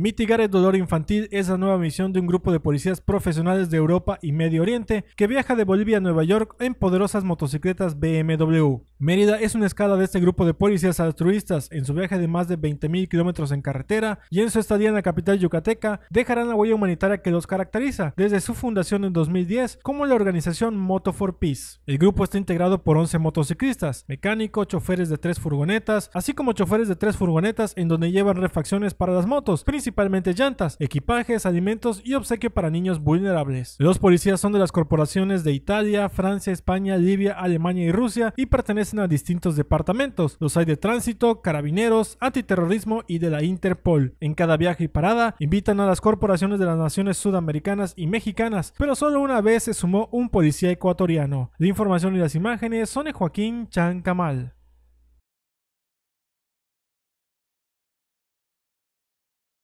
Mitigar el dolor infantil es la nueva misión de un grupo de policías profesionales de Europa y Medio Oriente que viaja de Bolivia a Nueva York en poderosas motocicletas BMW. Mérida es una escala de este grupo de policías altruistas. En su viaje de más de 20.000 kilómetros en carretera y en su estadía en la capital yucateca, dejarán la huella humanitaria que los caracteriza desde su fundación en 2010 como la organización Moto for Peace. El grupo está integrado por 11 motociclistas, mecánicos, choferes de tres furgonetas, así como choferes de tres furgonetas en donde llevan refacciones para las motos, principalmente llantas, equipajes, alimentos y obsequio para niños vulnerables. Los policías son de las corporaciones de Italia, Francia, España, Libia, Alemania y Rusia y pertenecen a distintos departamentos. Los hay de tránsito, carabineros, antiterrorismo y de la Interpol. En cada viaje y parada invitan a las corporaciones de las naciones sudamericanas y mexicanas, pero solo una vez se sumó un policía ecuatoriano. La información y las imágenes son de Joaquín Camal.